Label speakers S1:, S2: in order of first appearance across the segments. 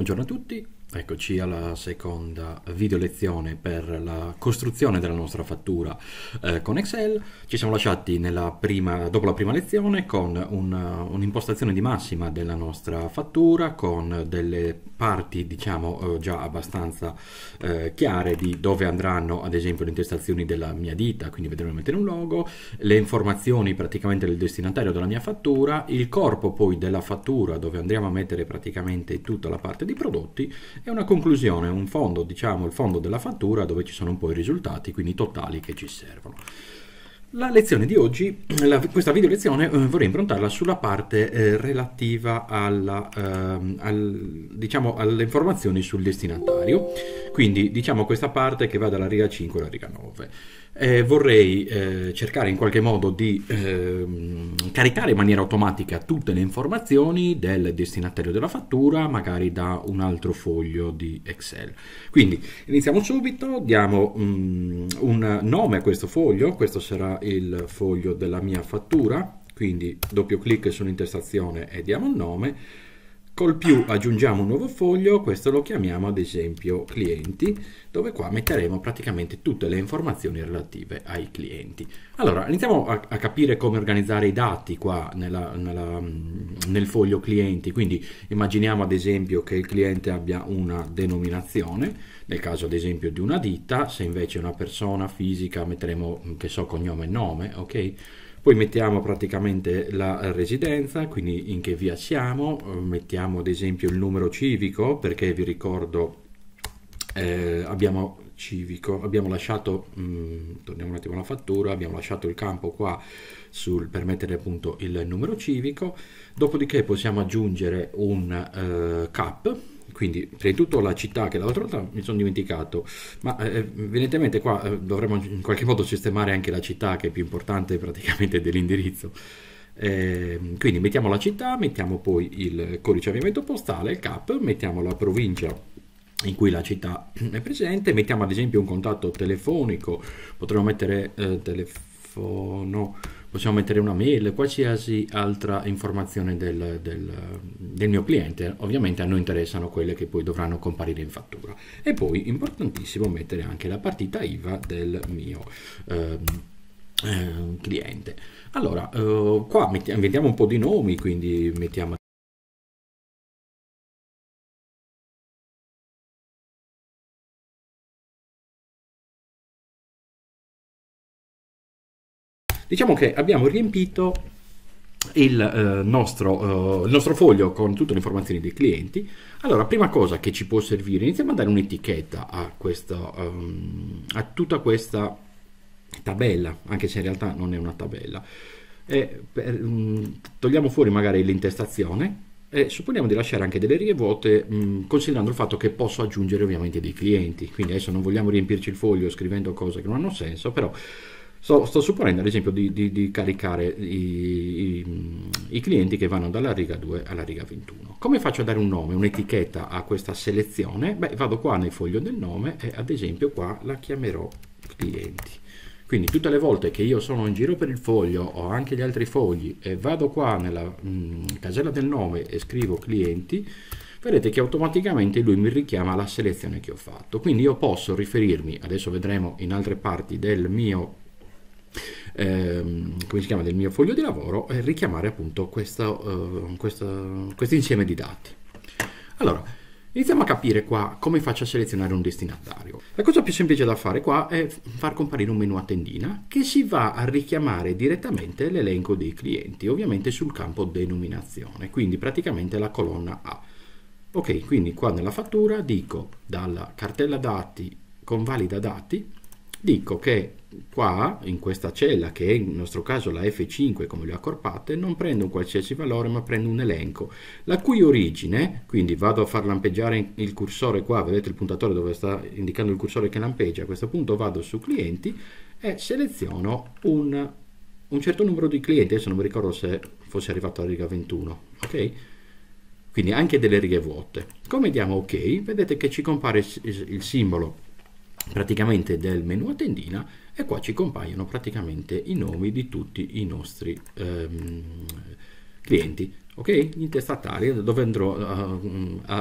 S1: Buongiorno a tutti Eccoci alla seconda video lezione per la costruzione della nostra fattura eh, con Excel. Ci siamo lasciati prima, dopo la prima lezione con eh, un'impostazione di massima della nostra fattura con delle parti diciamo eh, già abbastanza eh, chiare di dove andranno ad esempio le intestazioni della mia dita, quindi vedremo mettere un logo, le informazioni praticamente del destinatario della mia fattura, il corpo poi della fattura dove andremo a mettere praticamente tutta la parte di prodotti e una conclusione, un fondo, diciamo il fondo della fattura dove ci sono poi i risultati, quindi i totali che ci servono. La lezione di oggi, la, questa video lezione, eh, vorrei improntarla sulla parte eh, relativa alla, eh, al, diciamo, alle informazioni sul destinatario, quindi diciamo questa parte che va dalla riga 5 alla riga 9. Eh, vorrei eh, cercare in qualche modo di ehm, caricare in maniera automatica tutte le informazioni del destinatario della fattura, magari da un altro foglio di Excel. Quindi iniziamo subito, diamo mh, mm, un nome a questo foglio, questo sarà il foglio della mia fattura, quindi doppio clic sull'intestazione e diamo il nome, Col più aggiungiamo un nuovo foglio, questo lo chiamiamo ad esempio clienti, dove qua metteremo praticamente tutte le informazioni relative ai clienti. Allora, iniziamo a, a capire come organizzare i dati qua nella, nella, mm, nel foglio clienti, quindi immaginiamo ad esempio che il cliente abbia una denominazione, nel caso ad esempio di una ditta, se invece è una persona fisica metteremo mm, che so cognome e nome, ok? Poi mettiamo praticamente la residenza, quindi in che via siamo, eh, mettiamo ad esempio il numero civico perché vi ricordo eh, abbiamo civico. Abbiamo lasciato, mh, mm, torniamo un attimo alla fattura, abbiamo lasciato il campo qua sul, per mettere appunto il numero civico, dopodiché possiamo aggiungere un eh, cap, quindi, prima di tutto la città che l'altra volta mi sono dimenticato, ma eh, eh, evidentemente qua eh, dovremmo in qualche modo sistemare anche la città che è più importante praticamente dell'indirizzo. Eh, quindi mettiamo la città, mettiamo poi il codice avviamento postale, il CAP, mettiamo la provincia in cui la città è presente, mettiamo ad esempio un contatto telefonico, potremmo mettere eh, telefono possiamo mettere una mail, qualsiasi altra informazione del, del, del mio cliente, ovviamente a noi interessano quelle che poi dovranno comparire in fattura. E poi importantissimo mettere anche la partita IVA del mio eh, eh, cliente. Allora, eh, qua mettiamo, vediamo un po' di nomi, quindi mettiamo Diciamo che abbiamo riempito il, eh, nostro, eh, il, nostro, foglio con tutte le informazioni dei clienti. Allora, prima cosa che ci può servire, iniziamo a dare un'etichetta a, questa, um, a tutta questa tabella, anche se in realtà non è una tabella. E, per, um, togliamo fuori magari l'intestazione e supponiamo di lasciare anche delle righe vuote mh, mm, considerando il fatto che posso aggiungere ovviamente dei clienti quindi adesso non vogliamo riempirci il foglio scrivendo cose che non hanno senso però Sto, sto supponendo ad esempio di, di, di caricare i, i, mm, i, clienti che vanno dalla riga 2 alla riga 21. Come faccio a dare un nome, un'etichetta a questa selezione? Beh, vado qua nel foglio del nome e ad esempio qua la chiamerò clienti. Quindi tutte le volte che io sono in giro per il foglio o anche gli altri fogli e vado qua nella mh, mm, casella del nome e scrivo clienti, vedete che automaticamente lui mi richiama la selezione che ho fatto. Quindi io posso riferirmi, adesso vedremo in altre parti del mio ehm, come si chiama, del mio foglio di lavoro e eh, richiamare appunto questo, uh, questo, questo insieme di dati. Allora, iniziamo a capire qua come faccio a selezionare un destinatario. La cosa più semplice da fare qua è far comparire un menu a tendina che si va a richiamare direttamente l'elenco dei clienti, ovviamente sul campo denominazione, quindi praticamente la colonna A. Ok, quindi qua nella fattura dico dalla cartella dati con valida dati dico che qua in questa cella che è in nostro caso la F5 come le ho accorpate non prendo un qualsiasi valore ma prendo un elenco la cui origine quindi vado a far lampeggiare il cursore qua vedete il puntatore dove sta indicando il cursore che lampeggia a questo punto vado su clienti e seleziono un, un certo numero di clienti adesso non mi ricordo se fosse arrivato alla riga 21 ok quindi anche delle righe vuote come diamo ok vedete che ci compare il, il simbolo praticamente del menu a tendina e qua ci compaiono praticamente i nomi di tutti i nostri ehm, clienti ok in testataria dove andrò a,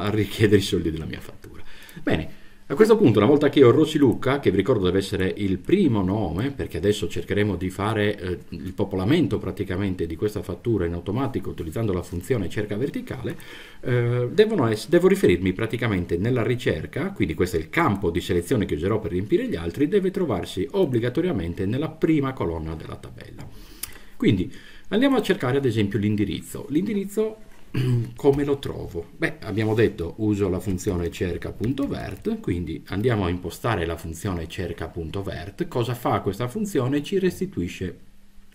S1: a richiedere i soldi della mia fattura bene a questo punto, una volta che ho Rossi Lucca, che vi ricordo deve essere il primo nome, perché adesso cercheremo di fare eh, il popolamento praticamente di questa fattura in automatico utilizzando la funzione cerca verticale, eh, devo riferirmi praticamente nella ricerca, quindi questo è il campo di selezione che userò per riempire gli altri, deve trovarsi obbligatoriamente nella prima colonna della tabella. Quindi andiamo a cercare ad esempio l'indirizzo. L'indirizzo come lo trovo? Beh, abbiamo detto uso la funzione cerca.vert, quindi andiamo a impostare la funzione cerca.vert. Cosa fa questa funzione? Ci restituisce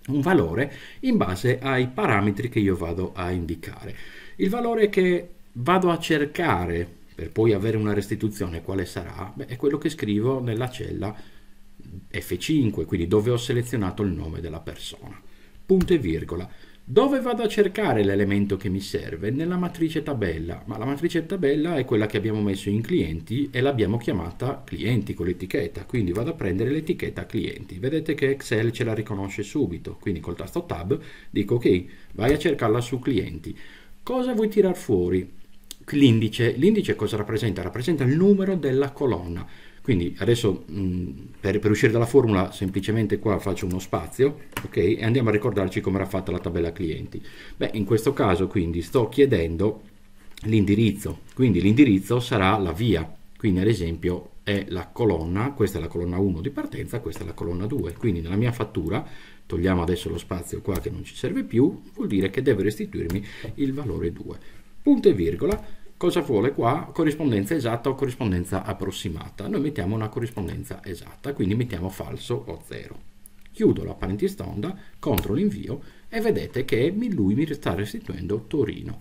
S1: un valore in base ai parametri che io vado a indicare. Il valore che vado a cercare per poi avere una restituzione, quale sarà? Beh, è quello che scrivo nella cella F5, quindi dove ho selezionato il nome della persona. Punto e virgola. Dove vado a cercare l'elemento che mi serve? Nella matrice tabella, ma la matrice tabella è quella che abbiamo messo in clienti e l'abbiamo chiamata clienti con l'etichetta, quindi vado a prendere l'etichetta clienti. Vedete che Excel ce la riconosce subito, quindi col tasto tab dico ok, vai a cercarla su clienti. Cosa vuoi tirar fuori? L'indice, l'indice cosa rappresenta? Rappresenta il numero della colonna. Quindi adesso mh, mm, per, per, uscire dalla formula semplicemente qua faccio uno spazio okay, e andiamo a ricordarci come era fatta la tabella clienti. Beh, in questo caso quindi sto chiedendo l'indirizzo, quindi l'indirizzo sarà la via, quindi ad esempio è la colonna, questa è la colonna 1 di partenza, questa è la colonna 2, quindi nella mia fattura, togliamo adesso lo spazio qua che non ci serve più, vuol dire che deve restituirmi il valore 2. Punto e virgola, Cosa vuole qua? Corrispondenza esatta o corrispondenza approssimata. Noi mettiamo una corrispondenza esatta, quindi mettiamo falso o 0. Chiudo la parentesi stonda, controllo l'invio e vedete che lui mi sta restituendo Torino.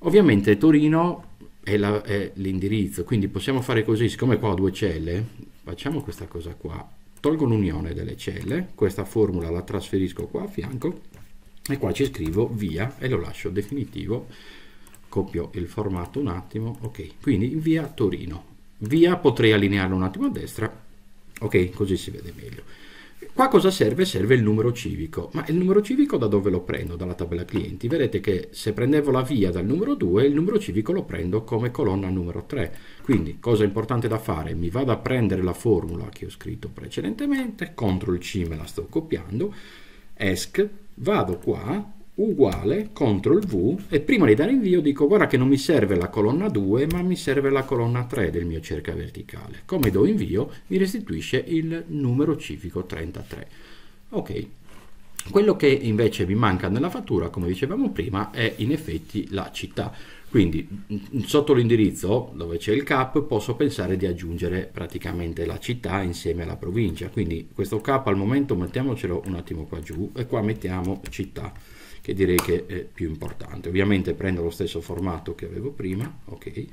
S1: Ovviamente Torino è l'indirizzo, quindi possiamo fare così, siccome qua ho due celle, facciamo questa cosa qua, tolgo l'unione delle celle, questa formula la trasferisco qua a fianco e qua ci scrivo via e lo lascio definitivo copio il formato un attimo ok quindi via Torino via potrei allinearlo un attimo a destra ok così si vede meglio Qua cosa serve? Serve il numero civico, ma il numero civico da dove lo prendo? Dalla tabella clienti. Vedete che se prendevo la via dal numero 2, il numero civico lo prendo come colonna numero 3. Quindi, cosa importante da fare? Mi vado a prendere la formula che ho scritto precedentemente, CTRL C me la sto copiando, ESC, vado qua, uguale CTRL V e prima di dare invio dico guarda che non mi serve la colonna 2 ma mi serve la colonna 3 del mio cerca verticale. Come do invio mi restituisce il numero civico 33. Ok. Quello che invece mi manca nella fattura, come dicevamo prima, è in effetti la città. Quindi mm, sotto l'indirizzo dove c'è il cap posso pensare di aggiungere praticamente la città insieme alla provincia. Quindi questo cap al momento mettiamocelo un attimo qua giù e qua mettiamo città che direi che è più importante. Ovviamente prendo lo stesso formato che avevo prima, ok.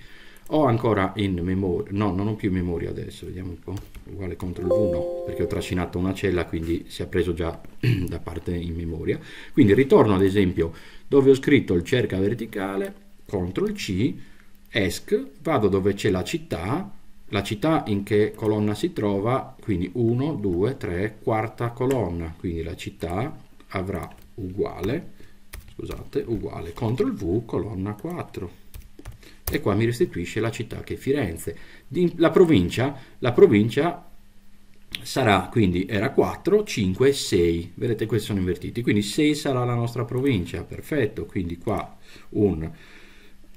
S1: Ho ancora in memoria, no, non ho più memoria adesso, vediamo un po', uguale CTRL V, no, perché ho trascinato una cella, quindi si è preso già da parte in memoria. Quindi ritorno ad esempio dove ho scritto il cerca verticale, CTRL C, ESC, vado dove c'è la città, la città in che colonna si trova, quindi 1, 2, 3, quarta colonna, quindi la città avrà uguale scusate, uguale CTRL V, colonna 4 e qua mi restituisce la città che è Firenze. La provincia, la provincia, sarà quindi era 4, 5 6. Vedete questi sono invertiti, quindi 6 sarà la nostra provincia, perfetto, quindi qua un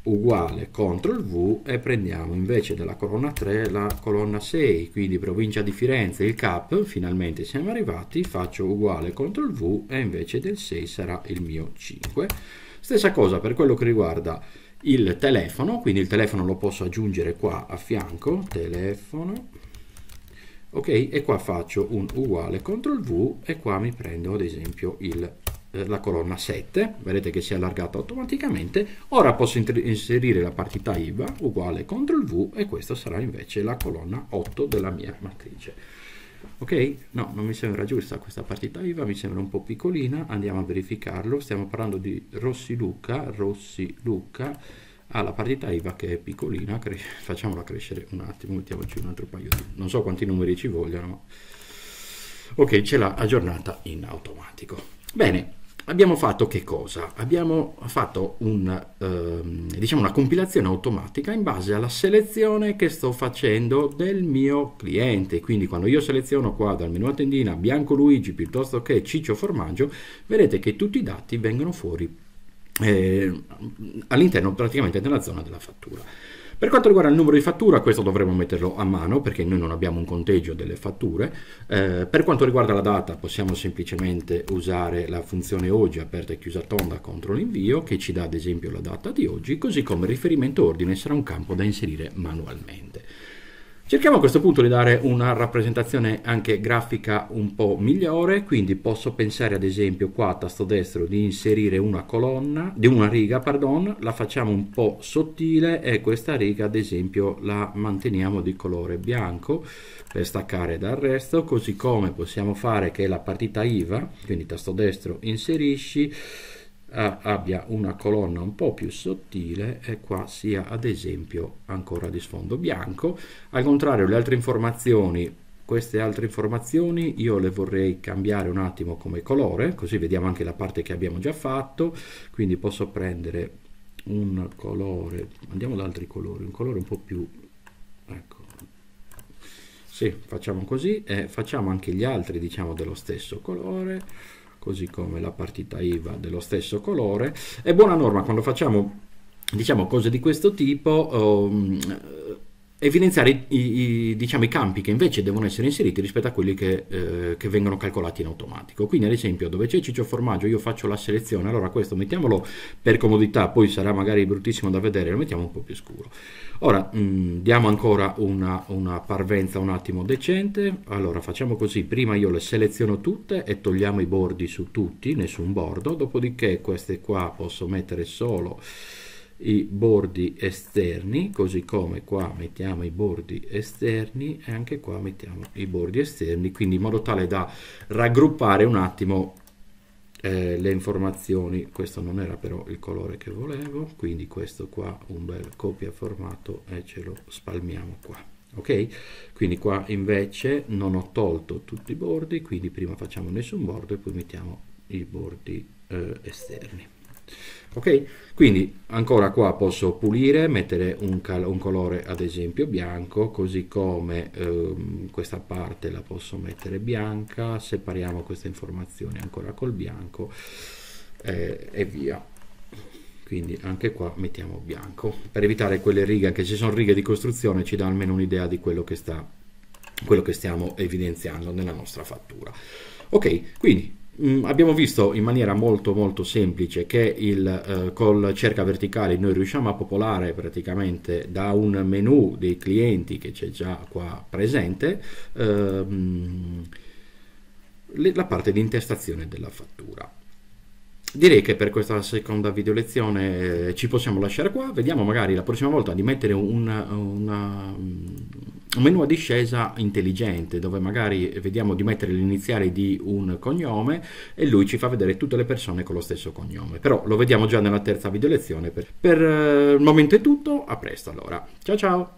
S1: uguale CTRL V e prendiamo invece della colonna 3 la colonna 6, quindi provincia di Firenze, il CAP, finalmente siamo arrivati, faccio uguale CTRL V e invece del 6 sarà il mio 5. Stessa cosa per quello che riguarda il telefono, quindi il telefono lo posso aggiungere qua a fianco, telefono, ok, e qua faccio un uguale CTRL V e qua mi prendo ad esempio il eh, la colonna 7, vedete che si è allargata automaticamente, ora posso inserire la partita IVA uguale CTRL V e questa sarà invece la colonna 8 della mia matrice. Ok? No, non mi sembra giusta questa partita IVA, mi sembra un po' piccolina, andiamo a verificarlo, stiamo parlando di Rossi Luca, Rossi Luca, ha la partita IVA che è piccolina, cre facciamola crescere un attimo, mettiamoci un altro paio di... non so quanti numeri ci vogliono, ok, ce l'ha aggiornata in automatico. Bene, abbiamo fatto che cosa? Abbiamo fatto un, ehm, diciamo una compilazione automatica in base alla selezione che sto facendo del mio cliente. Quindi quando io seleziono qua dal menu a tendina Bianco Luigi piuttosto che Ciccio Formaggio, vedete che tutti i dati vengono fuori eh, all'interno praticamente della zona della fattura. Per quanto riguarda il numero di fattura, questo dovremmo metterlo a mano perché noi non abbiamo un conteggio delle fatture. Eh, per quanto riguarda la data, possiamo semplicemente usare la funzione oggi aperta e chiusa tonda contro l'invio che ci dà ad esempio la data di oggi, così come il riferimento ordine sarà un campo da inserire manualmente. Cerchiamo a questo punto di dare una rappresentazione anche grafica un po' migliore, quindi posso pensare ad esempio qua a tasto destro di inserire una colonna, di una riga, pardon, la facciamo un po' sottile e questa riga ad esempio la manteniamo di colore bianco per staccare dal resto, così come possiamo fare che la partita IVA, quindi tasto destro inserisci, abbia una colonna un po' più sottile e qua sia ad esempio ancora di sfondo bianco al contrario le altre informazioni queste altre informazioni io le vorrei cambiare un attimo come colore così vediamo anche la parte che abbiamo già fatto quindi posso prendere un colore andiamo ad altri colori un colore un po' più ecco sì, facciamo così e facciamo anche gli altri diciamo dello stesso colore così come la partita IVA dello stesso colore. È buona norma quando facciamo diciamo cose di questo tipo um, evidenziare i, i, diciamo, i, campi che invece devono essere inseriti rispetto a quelli che, eh, che, vengono calcolati in automatico. Quindi ad esempio dove c'è ciccio formaggio io faccio la selezione, allora questo mettiamolo per comodità, poi sarà magari bruttissimo da vedere, lo mettiamo un po' più scuro. Ora mh, mm, diamo ancora una, una, parvenza un attimo decente, allora facciamo così, prima io le seleziono tutte e togliamo i bordi su tutti, nessun bordo, dopodiché queste qua posso mettere solo i bordi esterni così come qua mettiamo i bordi esterni e anche qua mettiamo i bordi esterni quindi in modo tale da raggruppare un attimo eh, le informazioni questo non era però il colore che volevo quindi questo qua un bel copia formato e ce lo spalmiamo qua ok quindi qua invece non ho tolto tutti i bordi quindi prima facciamo nessun bordo e poi mettiamo i bordi eh, esterni ok quindi ancora qua posso pulire mettere un, un colore ad esempio bianco così come ehm, questa parte la posso mettere bianca separiamo queste informazioni ancora col bianco eh, e via quindi anche qua mettiamo bianco per evitare quelle righe anche se sono righe di costruzione ci dà almeno un'idea di quello che, sta, quello che stiamo evidenziando nella nostra fattura ok quindi Mm, abbiamo visto in maniera molto molto semplice che il, eh, col cerca verticale noi riusciamo a popolare praticamente da un menu dei clienti che c'è già qua presente ehm, le, la parte di intestazione della fattura. Direi che per questa seconda video lezione eh, ci possiamo lasciare qua, vediamo magari la prossima volta di mettere una, una un menu a discesa intelligente dove magari vediamo di mettere l'iniziale di un cognome e lui ci fa vedere tutte le persone con lo stesso cognome però lo vediamo già nella terza video lezione per, per eh, il momento è tutto a presto allora ciao ciao